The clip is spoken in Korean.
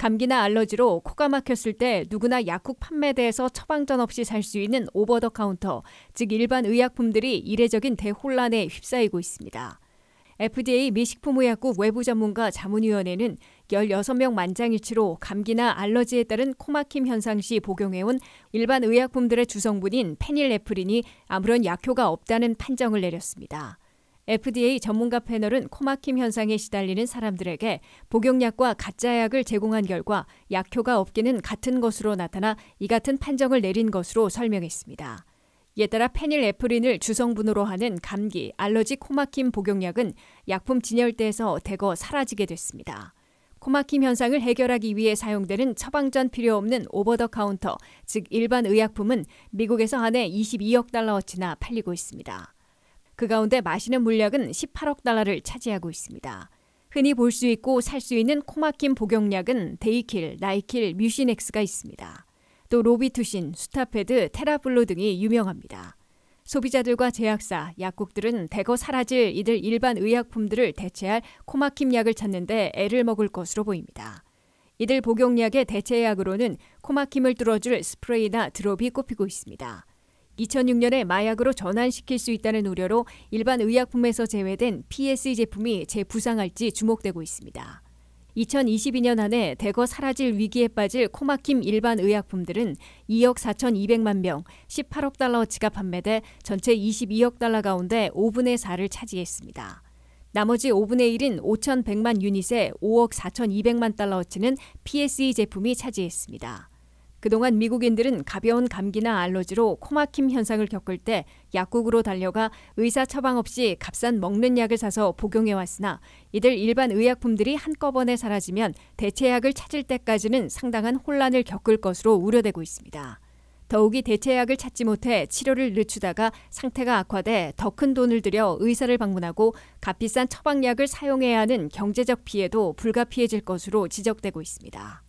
감기나 알러지로 코가 막혔을 때 누구나 약국 판매대에서 처방전 없이 살 수 있는 오버 더 카운터, 즉 일반 의약품들이 이례적인 대혼란에 휩싸이고 있습니다. FDA 미식품의약국 외부 전문가 자문위원회는 16명 만장일치로 감기나 알러지에 따른 코막힘 현상 시 복용해온 일반 의약품들의 주성분인 페닐에프린이 아무런 약효가 없다는 판정을 내렸습니다. FDA 전문가 패널은 코막힘 현상에 시달리는 사람들에게 복용약과 가짜약을 제공한 결과 약효가 없기는 같은 것으로 나타나 이 같은 판정을 내린 것으로 설명했습니다. 이에 따라 페닐에프린을 주성분으로 하는 감기, 알러지 코막힘 복용약은 약품 진열대에서 대거 사라지게 됐습니다. 코막힘 현상을 해결하기 위해 사용되는 처방전 필요 없는 오버 더 카운터, 즉 일반 의약품은 미국에서 한해 22억 달러어치나 팔리고 있습니다. 그 가운데 마신는 물약은 18억 달러를 차지하고 있습니다. 흔히 볼 수 있고 살 수 있는 코마킨 복용약은 데이킬, 나이킬, 뮤시넥스가 있습니다. 또 로비투신, 수타페드, 테라블로 등이 유명합니다. 소비자들과 제약사, 약국들은 대거 사라질 이들 일반 의약품들을 대체할 코마킴 약을 찾는데 애를 먹을 것으로 보입니다. 이들 복용약의 대체약으로는 코마킴을 뚫어줄 스프레이나 드롭이 꼽히고 있습니다. 2006년에 마약으로 전환시킬 수 있다는 우려로 일반 의약품에서 제외된 PSE 제품이 재부상할지 주목되고 있습니다. 2022년 한해 대거 사라질 위기에 빠질 코마킴 일반 의약품들은 2억 4,200만 명, 18억 달러어치가 판매돼 전체 22억 달러 가운데 5분의 4를 차지했습니다. 나머지 5분의 1인 5,100만 유닛에 5억 4,200만 달러어치는 PSE 제품이 차지했습니다. 그동안 미국인들은 가벼운 감기나 알러지로 코막힘 현상을 겪을 때 약국으로 달려가 의사 처방 없이 값싼 먹는 약을 사서 복용해 왔으나 이들 일반 의약품들이 한꺼번에 사라지면 대체약을 찾을 때까지는 상당한 혼란을 겪을 것으로 우려되고 있습니다. 더욱이 대체약을 찾지 못해 치료를 늦추다가 상태가 악화돼 더 큰 돈을 들여 의사를 방문하고 값비싼 처방약을 사용해야 하는 경제적 피해도 불가피해질 것으로 지적되고 있습니다.